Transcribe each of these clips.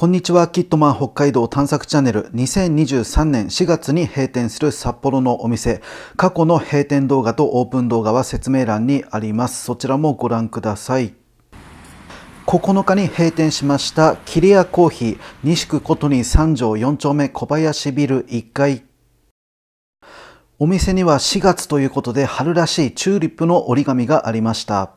こんにちは、キットマン北海道探索チャンネル。2023年4月に閉店する札幌のお店。過去の閉店動画とオープン動画は説明欄にあります。そちらもご覧ください。9日に閉店しましたキリアコーヒー西区琴に3条4丁目小林ビル1階お店には4月ということで春らしいチューリップの折り紙がありました。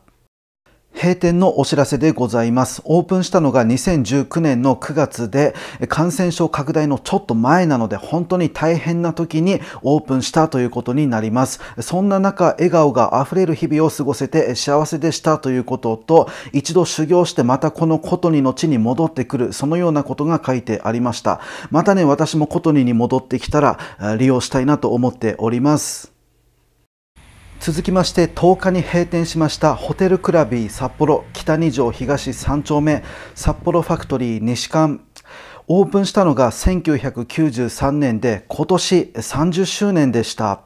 閉店のお知らせでございます。オープンしたのが2019年の9月で、感染症拡大のちょっと前なので、本当に大変な時にオープンしたということになります。そんな中、笑顔が溢れる日々を過ごせて幸せでしたということと、一度修行してまたこのことにの地に戻ってくる、そのようなことが書いてありました。またね、私もことにに戻ってきたら利用したいなと思っております。続きまして10日に閉店しましたホテルクラビー札幌北2条東3丁目札幌ファクトリー西館オープンしたのが1993年で今年30周年でした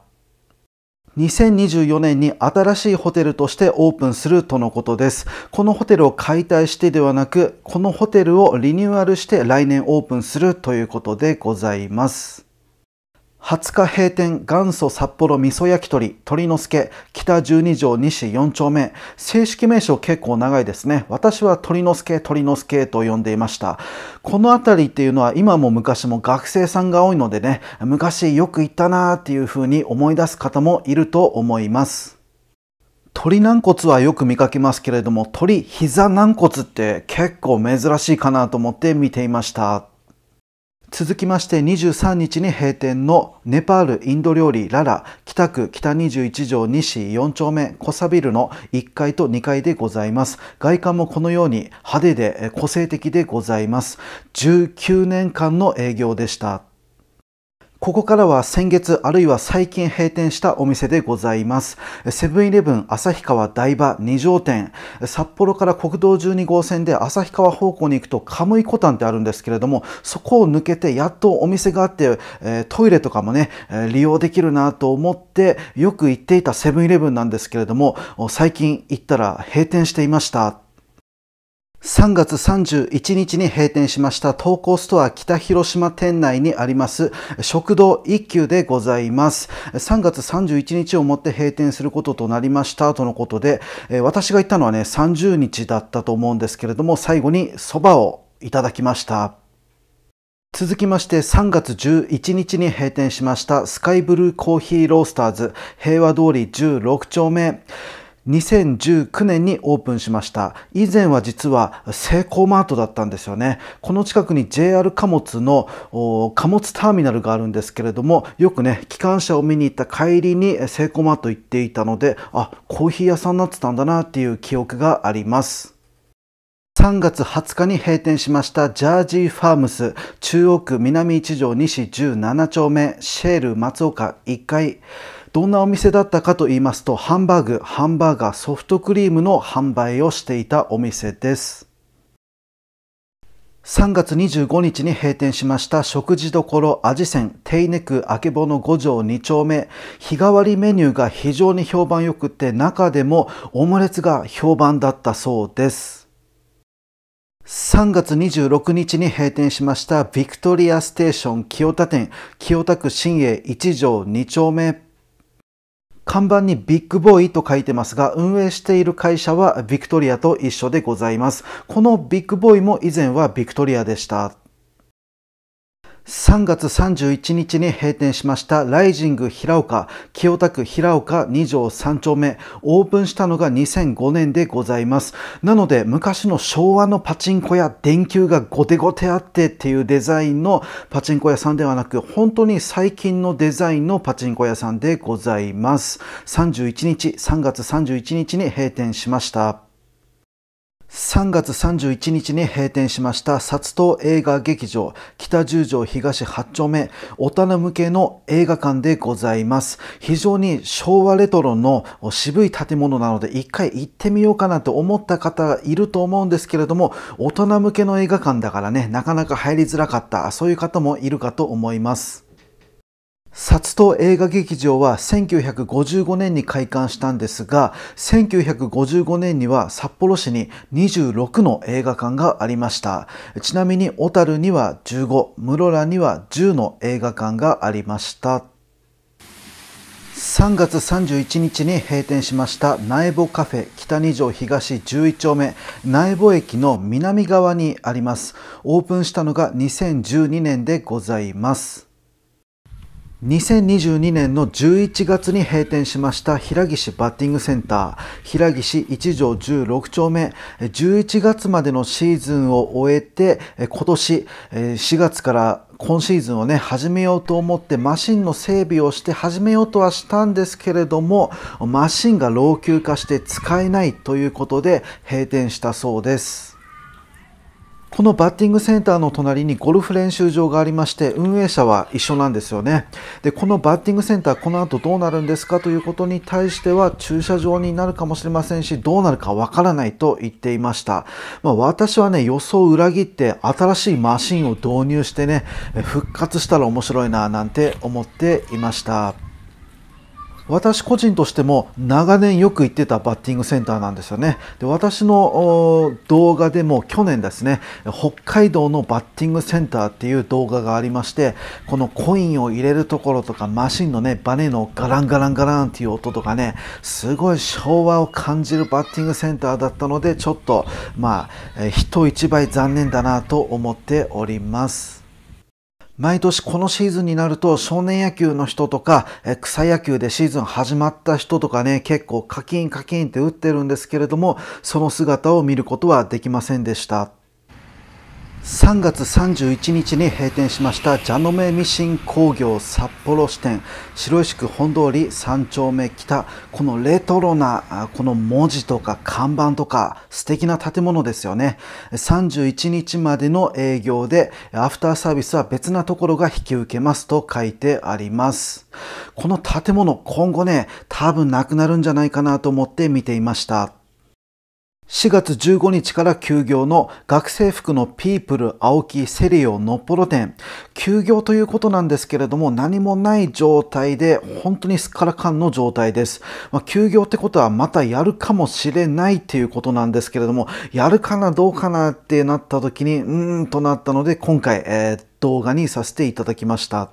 2024年に新しいホテルとしてオープンするとのことです。このホテルを解体してではなく、このホテルをリニューアルして来年オープンするということでございます。20日閉店元祖札幌味噌焼き鳥鳥之助北12条西4丁目正式名称結構長いですね私は鳥之助鳥之助と呼んでいましたこの辺りっていうのは今も昔も学生さんが多いのでね昔よく行ったなーっていうふうに思い出す方もいると思います鳥軟骨はよく見かけますけれども鳥膝軟骨って結構珍しいかなと思って見ていました続きまして23日に閉店のネパールインド料理ララ北区北21条西4丁目コサビルの1階と2階でございます外観もこのように派手で個性的でございます19年間の営業でしたここからは先月あるいは最近閉店したお店でございます。セブンイレブン旭川台場二条店。札幌から国道12号線で旭川方向に行くとカムイコタンってあるんですけれども、そこを抜けてやっとお店があって、トイレとかもね、利用できるなと思ってよく行っていたセブンイレブンなんですけれども、最近行ったら閉店していました。3月31日に閉店しました東高ストア北広島店内にあります食堂一休でございます。3月31日をもって閉店することとなりましたとのことで、私が行ったのはね30日だったと思うんですけれども最後に蕎麦をいただきました。続きまして3月11日に閉店しましたスカイブルーコーヒーロースターズ平和通り16丁目。2019年にオープンしました以前は実はセイコーマートだったんですよねこの近くに JR 貨物の貨物ターミナルがあるんですけれどもよくね機関車を見に行った帰りにセイコーマート行っていたのであコーヒー屋さんになってたんだなっていう記憶があります3月20日に閉店しましたジャージーファームス中央区南一条西17丁目シェール松岡1階どんなお店だったかと言いますと、ハンバーグ、ハンバーガー、ソフトクリームの販売をしていたお店です。3月25日に閉店しました食事処味仙テイネクあけぼの5条2丁目日替わりメニューが非常に評判良くて中でもオムレツが評判だったそうです3月26日に閉店しましたビクトリアステーション清田店清田区新栄1条2丁目看板にビッグボーイと書いてますが、運営している会社はビクトリアと一緒でございます。このビッグボーイも以前はビクトリアでした。3月31日に閉店しましたライジング平岡、清田区平岡2条3丁目、オープンしたのが2005年でございます。なので昔の昭和のパチンコ屋電球がゴテゴテあってっていうデザインのパチンコ屋さんではなく、本当に最近のデザインのパチンコ屋さんでございます。31日、3月31日に閉店しました。3月31日に閉店しました殺到映画劇場北十条東8丁目大人向けの映画館でございます非常に昭和レトロの渋い建物なので一回行ってみようかなと思った方がいると思うんですけれども大人向けの映画館だからねなかなか入りづらかったそういう方もいるかと思います札ツ映画劇場は1955年に開館したんですが1955年には札幌市に26の映画館がありましたちなみに小樽には15室蘭には10の映画館がありました3月31日に閉店しました苗穂カフェ北2条東11丁目苗穂駅の南側にありますオープンしたのが2012年でございます2022年の11月に閉店しました平岸バッティングセンター平岸1条16丁目11月までのシーズンを終えて今年4月から今シーズンをね始めようと思ってマシンの整備をして始めようとはしたんですけれどもマシンが老朽化して使えないということで閉店したそうですこのバッティングセンターの隣にゴルフ練習場がありまして運営者は一緒なんですよねでこのバッティングセンターこの後どうなるんですかということに対しては駐車場になるかもしれませんしどうなるかわからないと言っていました、まあ、私はね予想を裏切って新しいマシンを導入してね復活したら面白いななんて思っていました私個人としても長年よく行ってたバッティングセンターなんですよねで私の動画でも去年ですね北海道のバッティングセンターっていう動画がありましてこのコインを入れるところとかマシンのねバネのガランガランガランっていう音とかねすごい昭和を感じるバッティングセンターだったのでちょっとまあ人一倍残念だなと思っております毎年このシーズンになると少年野球の人とか、え草野球でシーズン始まった人とかね、結構カキンカキンって打ってるんですけれども、その姿を見ることはできませんでした。3月31日に閉店しましたジャノメミシン工業札幌支店白石区本通り3丁目北このレトロなこの文字とか看板とか素敵な建物ですよね31日までの営業でアフターサービスは別なところが引き受けますと書いてありますこの建物今後ね多分なくなるんじゃないかなと思って見ていました4月15日から休業の学生服のピープル青木セリオのっぽろ店休業ということなんですけれども何もない状態で本当にすっからかんの状態です、まあ、休業ってことはまたやるかもしれないっていうことなんですけれどもやるかなどうかなってなった時にうーんとなったので今回、えー、動画にさせていただきました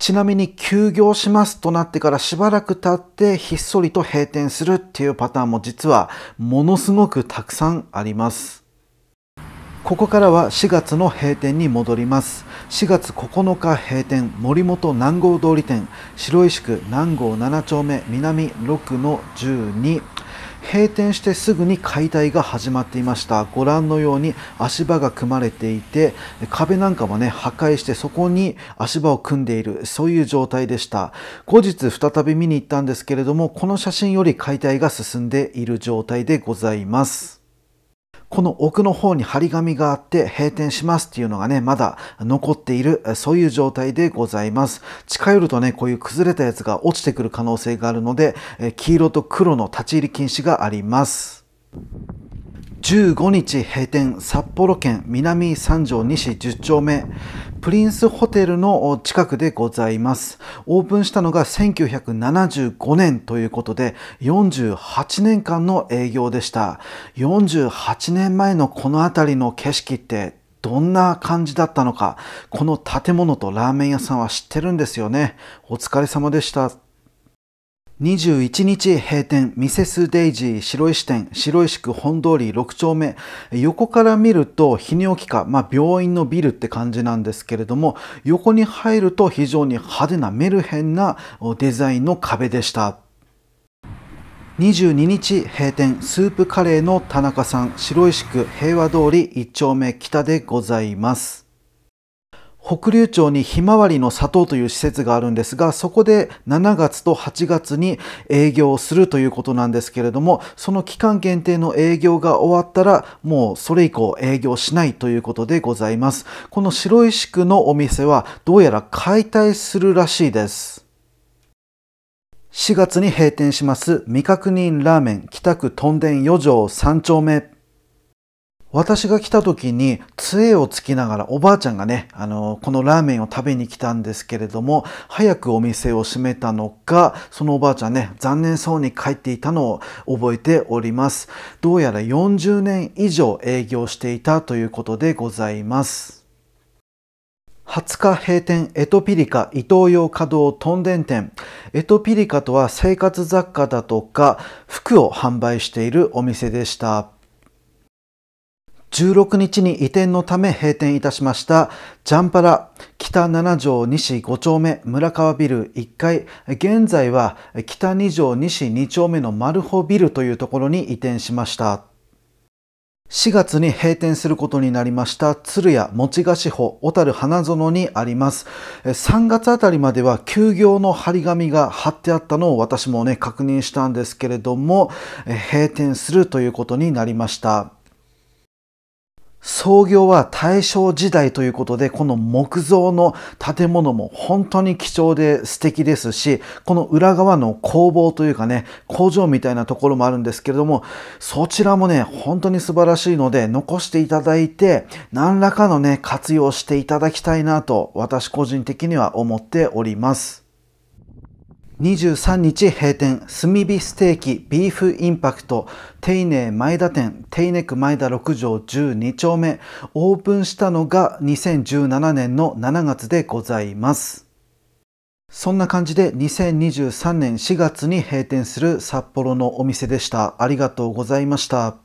ちなみに休業しますとなってからしばらく経ってひっそりと閉店するっていうパターンも実はものすごくたくさんあります。ここからは4月の閉店に戻ります。4月9日閉店、森本南郷通り店、白石区南郷7丁目南6の12、閉店してすぐに解体が始まっていましたご覧のように足場が組まれていて壁なんかもね破壊してそこに足場を組んでいるそういう状態でした後日再び見に行ったんですけれどもこの写真より解体が進んでいる状態でございますこの奥の方に張り紙があって閉店しますっていうのがね、まだ残っている、そういう状態でございます。近寄るとね、こういう崩れたやつが落ちてくる可能性があるので、黄色と黒の立ち入り禁止があります。15日閉店札幌県南三条西10丁目プリンスホテルの近くでございます。オープンしたのが1975年ということで、48年間の営業でした。48年前のこの辺りの景色ってどんな感じだったのか、この建物とラーメン屋さんは知ってるんですよね。お疲れ様でした。21日閉店、ミセスデイジー白石店、白石区本通り6丁目。横から見ると、泌尿器科、まあ、病院のビルって感じなんですけれども、横に入ると非常に派手なメルヘンなデザインの壁でした。22日閉店、スープカレーの田中さん、白石区平和通り1丁目北でございます。北竜町にひまわりの里という施設があるんですが、そこで7月と8月に営業をするということなんですけれども、その期間限定の営業が終わったら、もうそれ以降営業しないということでございます。この白石区のお店は、どうやら解体するらしいです。4月に閉店します未確認ラーメン北区とんでん4条3丁目。私が来た時に杖をつきながらおばあちゃんがね、あの、このラーメンを食べに来たんですけれども、早くお店を閉めたのか、そのおばあちゃんね、残念そうに帰っていたのを覚えております。どうやら40年以上営業していたということでございます。20日閉店エトピリカ伊東洋稼働トンデン店。エトピリカとは生活雑貨だとか服を販売しているお店でした。16日に移転のため閉店いたしましたジャンパラ北7条西5丁目村川ビル1階現在は北2条西2丁目のマルホビルというところに移転しました4月に閉店することになりました鶴屋餅菓子舗小樽花園にあります。3月あたりまでは休業の張り紙が貼ってあったのを私もね確認したんですけれども閉店するということになりました。創業は大正時代ということで、この木造の建物も本当に貴重で素敵ですし、この裏側の工房というかね、工場みたいなところもあるんですけれども、そちらもね、本当に素晴らしいので、残していただいて、何らかのね、活用していただきたいなと、私個人的には思っております。23日閉店、炭火ステーキビーフインパクト、手稲前田店、手稲区前田6条12丁目、オープンしたのが2017年の7月でございます。そんな感じで2023年4月に閉店する札幌のお店でした。ありがとうございました。